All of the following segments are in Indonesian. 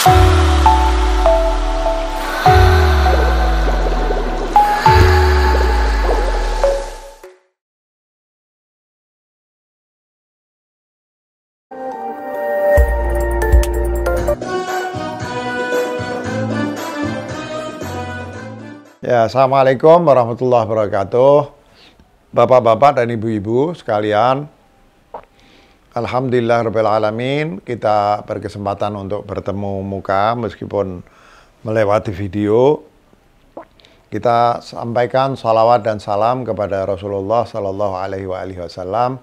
Ya, Assalamualaikum warahmatullahi wabarakatuh. Bapak-bapak dan ibu-ibu sekalian, Alhamdulillah Rabbil Alamin, kita berkesempatan untuk bertemu muka meskipun melewati video. Kita sampaikan salawat dan salam kepada Rasulullah Sallallahu Alaihi Wasallam.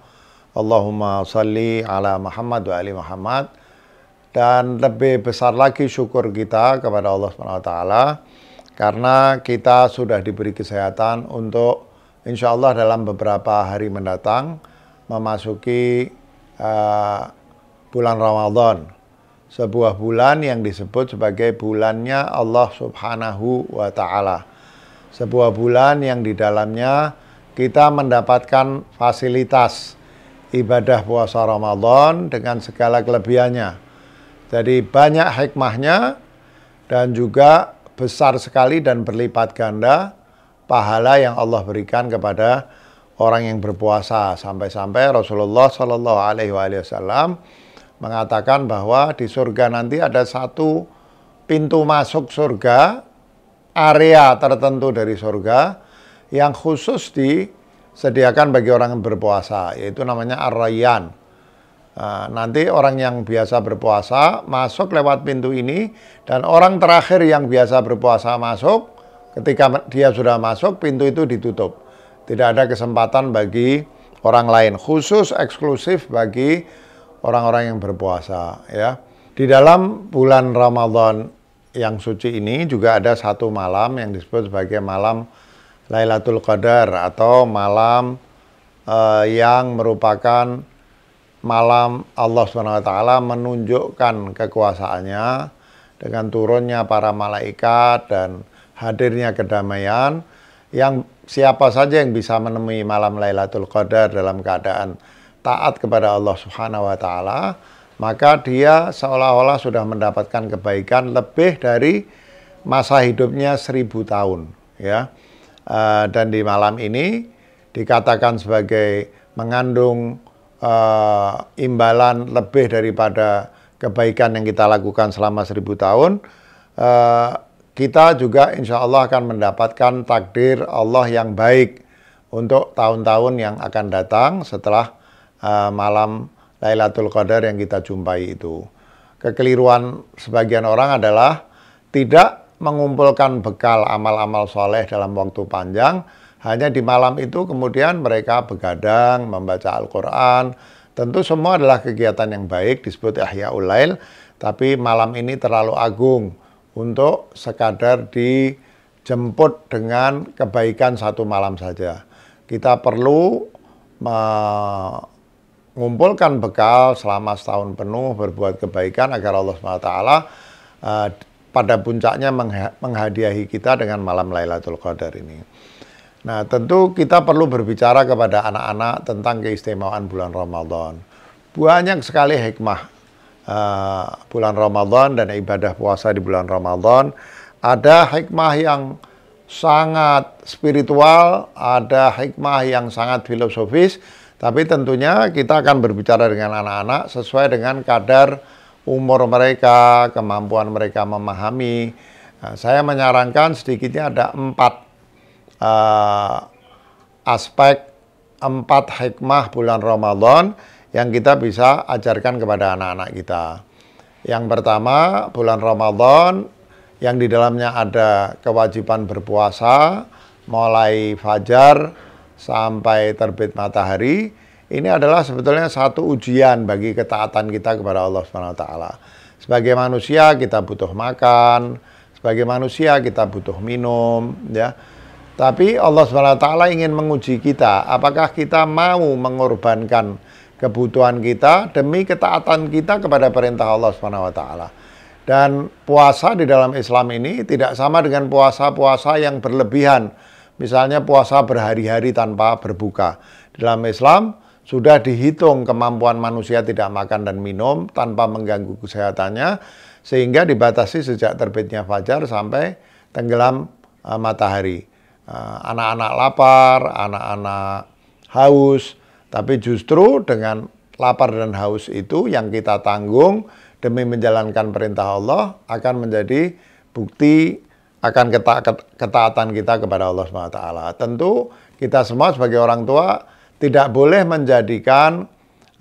Allahumma salli ala Muhammad wa ali Muhammad. Dan lebih besar lagi syukur kita kepada Allah SWT karena kita sudah diberi kesehatan untuk insya Allah dalam beberapa hari mendatang memasuki uh, bulan Ramadan. Sebuah bulan yang disebut sebagai bulannya Allah Subhanahu wa taala. Sebuah bulan yang di dalamnya kita mendapatkan fasilitas ibadah puasa Ramadan dengan segala kelebihannya. Jadi banyak hikmahnya dan juga besar sekali dan berlipat ganda pahala yang Allah berikan kepada orang yang berpuasa sampai-sampai Rasulullah Shallallahu Alaihi Wasallam mengatakan bahwa di surga nanti ada satu pintu masuk surga area tertentu dari surga yang khusus disediakan bagi orang yang berpuasa yaitu namanya arayan eh, nanti orang yang biasa berpuasa masuk lewat pintu ini dan orang terakhir yang biasa berpuasa masuk ketika dia sudah masuk pintu itu ditutup tidak ada kesempatan bagi orang lain, khusus eksklusif bagi orang-orang yang berpuasa ya. Di dalam bulan Ramadan yang suci ini juga ada satu malam yang disebut sebagai malam Lailatul Qadar atau malam uh, yang merupakan malam Allah Subhanahu wa taala menunjukkan kekuasaannya dengan turunnya para malaikat dan hadirnya kedamaian yang siapa saja yang bisa menemui malam Lailatul Qadar dalam keadaan taat kepada Allah Subhanahu wa taala, maka dia seolah-olah sudah mendapatkan kebaikan lebih dari masa hidupnya seribu tahun, ya. Eh, dan di malam ini dikatakan sebagai mengandung uh, imbalan lebih daripada kebaikan yang kita lakukan selama seribu tahun. Uh, kita juga insya Allah akan mendapatkan takdir Allah yang baik untuk tahun-tahun yang akan datang setelah uh, malam Lailatul Qadar yang kita jumpai itu. Kekeliruan sebagian orang adalah tidak mengumpulkan bekal amal-amal soleh dalam waktu panjang, hanya di malam itu kemudian mereka begadang, membaca Al-Quran, tentu semua adalah kegiatan yang baik disebut Yahya Ulail, tapi malam ini terlalu agung untuk sekadar dijemput dengan kebaikan satu malam saja. Kita perlu mengumpulkan bekal selama setahun penuh berbuat kebaikan agar Allah SWT uh, eh, pada puncaknya menghadiahi kita dengan malam Lailatul Qadar ini. Nah, tentu kita perlu berbicara kepada anak-anak tentang keistimewaan bulan Ramadan. Banyak sekali hikmah Eh, bulan Ramadan dan ibadah puasa di bulan Ramadan. Ada hikmah yang sangat spiritual, ada hikmah yang sangat filosofis, tapi tentunya kita akan berbicara dengan anak-anak sesuai dengan kadar umur mereka, kemampuan mereka memahami. Nah, saya menyarankan sedikitnya ada empat uh, aspek, empat hikmah bulan Ramadan yang kita bisa ajarkan kepada anak-anak kita. Yang pertama, bulan Ramadan yang di dalamnya ada kewajiban berpuasa mulai fajar sampai terbit matahari. Ini adalah sebetulnya satu ujian bagi ketaatan kita kepada Allah Subhanahu wa taala. Sebagai manusia kita butuh makan, sebagai manusia kita butuh minum, ya. Tapi Allah Subhanahu wa taala ingin menguji kita apakah kita mau mengorbankan kebutuhan kita demi ketaatan kita kepada perintah Allah Subhanahu wa taala. Dan puasa di dalam Islam ini tidak sama dengan puasa-puasa yang berlebihan. Misalnya puasa berhari-hari tanpa berbuka. di Dalam Islam sudah dihitung kemampuan manusia tidak makan dan minum tanpa mengganggu kesehatannya sehingga dibatasi sejak terbitnya fajar sampai tenggelam uh, matahari. Eh, anak-anak uh, lapar, anak-anak haus, tapi justru dengan lapar dan haus itu yang kita tanggung demi menjalankan perintah Allah akan menjadi bukti akan keta ketaatan kita kepada Allah SWT. Tentu kita semua sebagai orang tua tidak boleh menjadikan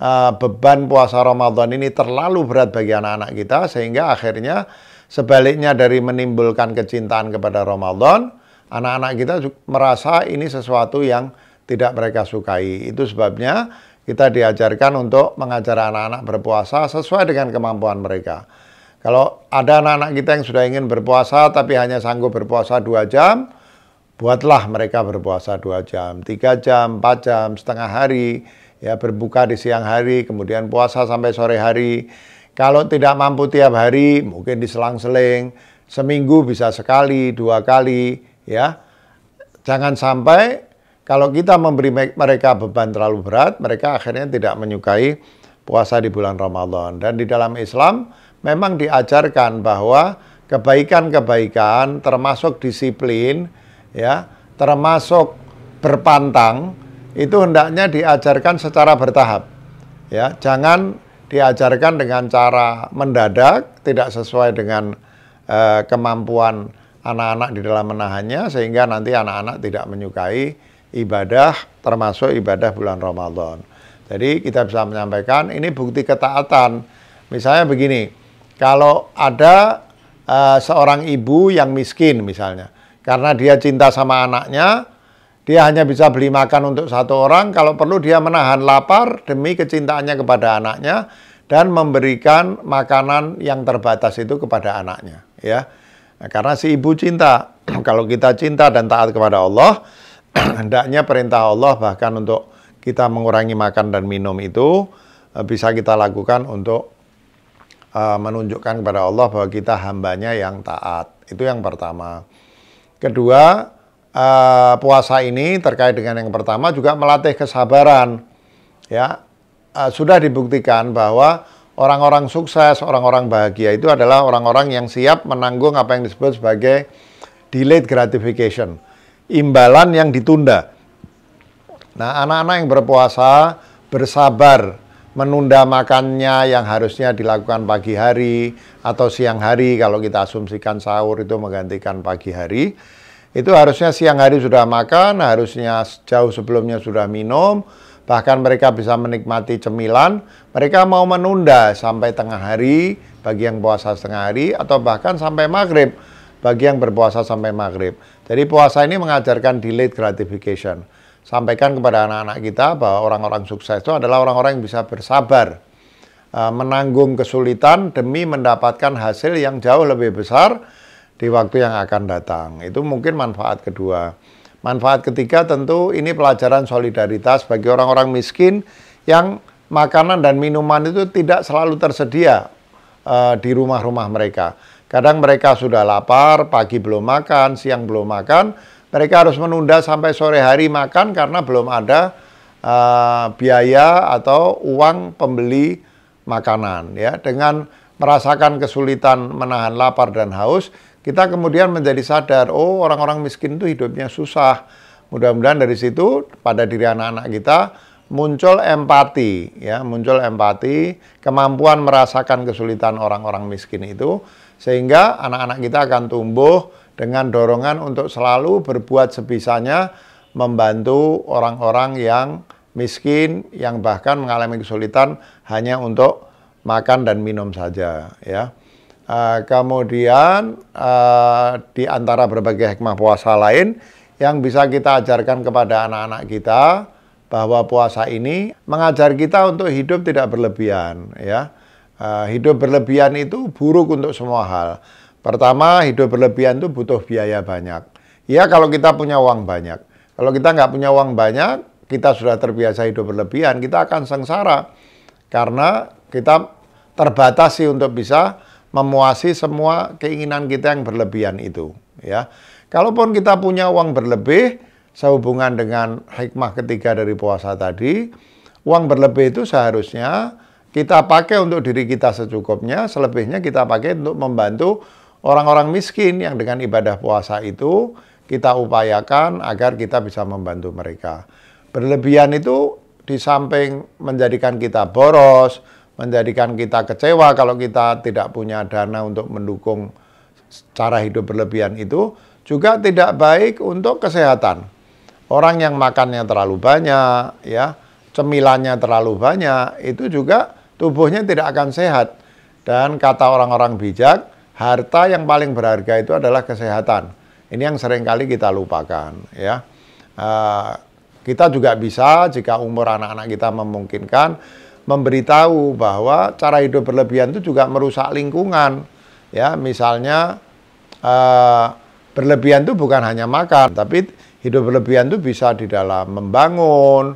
uh, beban puasa Ramadan ini terlalu berat bagi anak-anak kita sehingga akhirnya sebaliknya dari menimbulkan kecintaan kepada Ramadan, anak-anak kita merasa ini sesuatu yang tidak mereka sukai. Itu sebabnya kita diajarkan untuk mengajar anak-anak berpuasa sesuai dengan kemampuan mereka. Kalau ada anak-anak kita yang sudah ingin berpuasa tapi hanya sanggup berpuasa dua jam, buatlah mereka berpuasa dua jam, tiga jam, empat jam, setengah hari, ya berbuka di siang hari, kemudian puasa sampai sore hari. Kalau tidak mampu tiap hari, mungkin diselang-seling, seminggu bisa sekali, dua kali, ya. Jangan sampai kalau kita memberi mereka beban terlalu berat, mereka akhirnya tidak menyukai puasa di bulan Ramadan. Dan di dalam Islam memang diajarkan bahwa kebaikan-kebaikan termasuk disiplin ya, termasuk berpantang itu hendaknya diajarkan secara bertahap. Ya, jangan diajarkan dengan cara mendadak, tidak sesuai dengan eh, kemampuan anak-anak di dalam menahannya sehingga nanti anak-anak tidak menyukai ibadah termasuk ibadah bulan Ramadan. Jadi kita bisa menyampaikan ini bukti ketaatan. Misalnya begini, kalau ada uh, seorang ibu yang miskin misalnya, karena dia cinta sama anaknya, dia hanya bisa beli makan untuk satu orang, kalau perlu dia menahan lapar demi kecintaannya kepada anaknya dan memberikan makanan yang terbatas itu kepada anaknya, ya. Nah, karena si ibu cinta, kalau kita cinta dan taat kepada Allah, hendaknya perintah Allah bahkan untuk kita mengurangi makan dan minum itu eh, bisa kita lakukan untuk eh, menunjukkan kepada Allah bahwa kita hambanya yang taat. Itu yang pertama. Kedua, eh, puasa ini terkait dengan yang pertama juga melatih kesabaran. Ya, sudah dibuktikan bahwa orang-orang sukses, orang-orang bahagia itu adalah orang-orang yang siap menanggung apa yang disebut sebagai delayed gratification imbalan yang ditunda. Nah, anak-anak yang berpuasa bersabar menunda makannya yang harusnya dilakukan pagi hari atau siang hari kalau kita asumsikan sahur itu menggantikan pagi hari. Itu harusnya siang hari sudah makan, harusnya jauh sebelumnya sudah minum, bahkan mereka bisa menikmati cemilan. Mereka mau menunda sampai tengah hari bagi yang puasa setengah hari atau bahkan sampai maghrib bagi yang berpuasa sampai maghrib. Jadi puasa ini mengajarkan delayed gratification. Sampaikan kepada anak-anak kita bahwa orang-orang sukses itu adalah orang-orang yang bisa bersabar, e, menanggung kesulitan demi mendapatkan hasil yang jauh lebih besar di waktu yang akan datang. Itu mungkin manfaat kedua. Manfaat ketiga tentu ini pelajaran solidaritas bagi orang-orang miskin yang makanan dan minuman itu tidak selalu tersedia uh, di rumah-rumah mereka. Kadang mereka sudah lapar, pagi belum makan, siang belum makan, mereka harus menunda sampai sore hari makan karena belum ada uh, biaya atau uang pembeli makanan ya. Dengan merasakan kesulitan menahan lapar dan haus, kita kemudian menjadi sadar, oh orang-orang miskin itu hidupnya susah. Mudah-mudahan dari situ pada diri anak-anak kita muncul empati ya, muncul empati, kemampuan merasakan kesulitan orang-orang miskin itu sehingga anak-anak kita akan tumbuh dengan dorongan untuk selalu berbuat sebisanya membantu orang-orang yang miskin yang bahkan mengalami kesulitan hanya untuk makan dan minum saja ya. Uh, kemudian uh, di antara berbagai hikmah puasa lain yang bisa kita ajarkan kepada anak-anak kita bahwa puasa ini mengajar kita untuk hidup tidak berlebihan ya. Eh, hidup berlebihan itu buruk untuk semua hal. Pertama, hidup berlebihan itu butuh biaya banyak. Ya, kalau kita punya uang banyak. Kalau kita nggak punya uang banyak, kita sudah terbiasa hidup berlebihan, kita akan sengsara. Karena kita terbatasi untuk bisa memuasi semua keinginan kita yang berlebihan itu. Ya, Kalaupun kita punya uang berlebih, sehubungan dengan hikmah ketiga dari puasa tadi, uang berlebih itu seharusnya kita pakai untuk diri kita secukupnya, selebihnya kita pakai untuk membantu orang-orang miskin yang dengan ibadah puasa itu kita upayakan agar kita bisa membantu mereka. Berlebihan itu di samping menjadikan kita boros, menjadikan kita kecewa kalau kita tidak punya dana untuk mendukung cara hidup berlebihan itu, juga tidak baik untuk kesehatan. Orang yang makannya terlalu banyak, ya, cemilannya terlalu banyak, itu juga tubuhnya tidak akan sehat. Dan kata orang-orang bijak, harta yang paling berharga itu adalah kesehatan. Ini yang seringkali kita lupakan, ya. Uh, kita juga bisa jika umur anak-anak kita memungkinkan memberitahu bahwa cara hidup berlebihan itu juga merusak lingkungan, ya. Misalnya uh, berlebihan itu bukan hanya makan, tapi hidup berlebihan itu bisa di dalam membangun,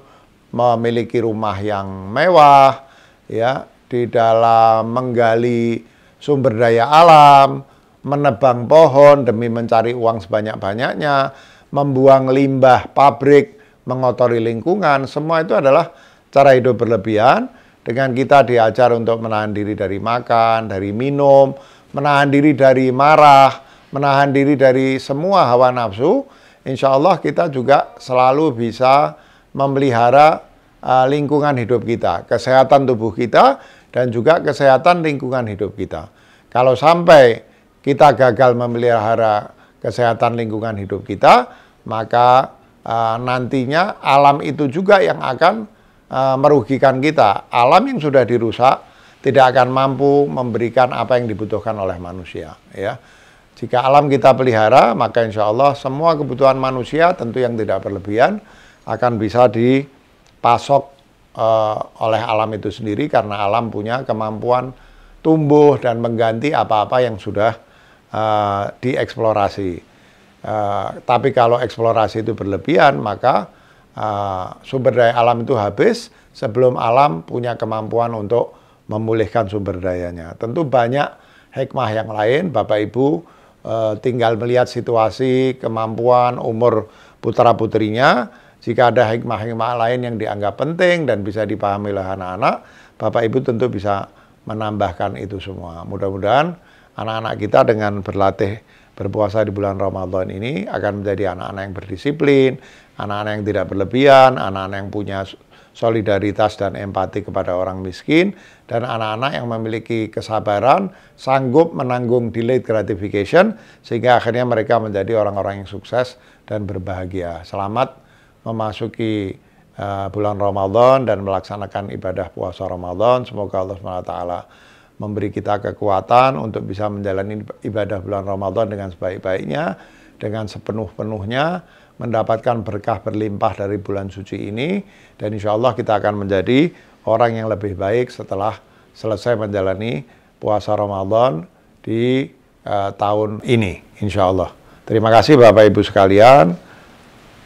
memiliki rumah yang mewah, ya di dalam menggali sumber daya alam, menebang pohon demi mencari uang sebanyak-banyaknya, membuang limbah pabrik, mengotori lingkungan, semua itu adalah cara hidup berlebihan dengan kita diajar untuk menahan diri dari makan, dari minum, menahan diri dari marah, menahan diri dari semua hawa nafsu, insya Allah kita juga selalu bisa memelihara uh, lingkungan hidup kita, kesehatan tubuh kita, dan juga kesehatan lingkungan hidup kita. Kalau sampai kita gagal memelihara kesehatan lingkungan hidup kita, maka uh, nantinya alam itu juga yang akan uh, merugikan kita. Alam yang sudah dirusak tidak akan mampu memberikan apa yang dibutuhkan oleh manusia. Ya, jika alam kita pelihara, maka insya Allah semua kebutuhan manusia tentu yang tidak berlebihan akan bisa di pasok uh, oleh alam itu sendiri karena alam punya kemampuan tumbuh dan mengganti apa-apa yang sudah uh, dieksplorasi. Uh, tapi kalau eksplorasi itu berlebihan, maka uh, sumber daya alam itu habis sebelum alam punya kemampuan untuk memulihkan sumber dayanya. Tentu banyak hikmah yang lain, Bapak Ibu tinggal melihat situasi, kemampuan, umur putra putrinya jika ada hikmah-hikmah lain yang dianggap penting dan bisa dipahami oleh anak-anak, Bapak Ibu tentu bisa menambahkan itu semua. Mudah-mudahan anak-anak kita dengan berlatih berpuasa di bulan Ramadan ini akan menjadi anak-anak yang berdisiplin, anak-anak yang tidak berlebihan, anak-anak yang punya solidaritas dan empati kepada orang miskin, dan anak-anak yang memiliki kesabaran, sanggup menanggung delayed gratification, sehingga akhirnya mereka menjadi orang-orang yang sukses dan berbahagia. Selamat memasuki eh, bulan Ramadan dan melaksanakan ibadah puasa Ramadan. Semoga Allah SWT memberi kita kekuatan untuk bisa menjalani ibadah bulan Ramadan dengan sebaik-baiknya, dengan sepenuh-penuhnya, mendapatkan berkah berlimpah dari bulan suci ini, dan insya Allah kita akan menjadi orang yang lebih baik setelah selesai menjalani puasa Ramadan di uh, tahun ini, insya Allah. Terima kasih Bapak Ibu sekalian.